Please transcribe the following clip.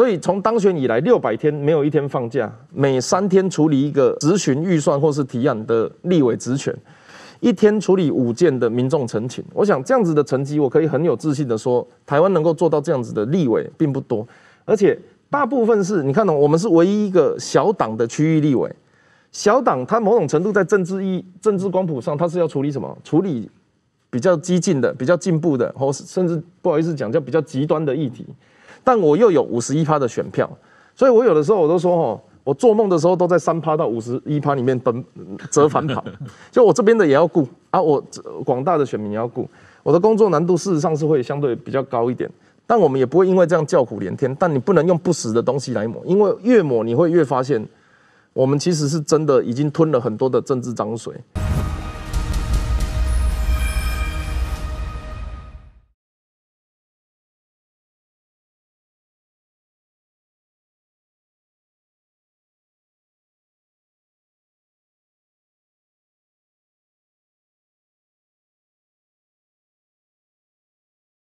所以从当选以来六百天没有一天放假，每三天处理一个执行预算或是提案的立委职权，一天处理五件的民众陈情。我想这样子的成绩，我可以很有自信的说，台湾能够做到这样子的立委并不多，而且大部分是你看懂，我们是唯一一个小党的区域立委，小党它某种程度在政治议政治光谱上，它是要处理什么？处理比较激进的、比较进步的，或是甚至不好意思讲叫比较极端的议题。但我又有五十一趴的选票，所以我有的时候我都说，吼，我做梦的时候都在三趴到五十一趴里面奔折返跑。就我这边的也要顾啊，我广大的选民也要顾，我的工作难度事实上是会相对比较高一点。但我们也不会因为这样叫苦连天。但你不能用不死的东西来抹，因为越抹你会越发现，我们其实是真的已经吞了很多的政治脏水。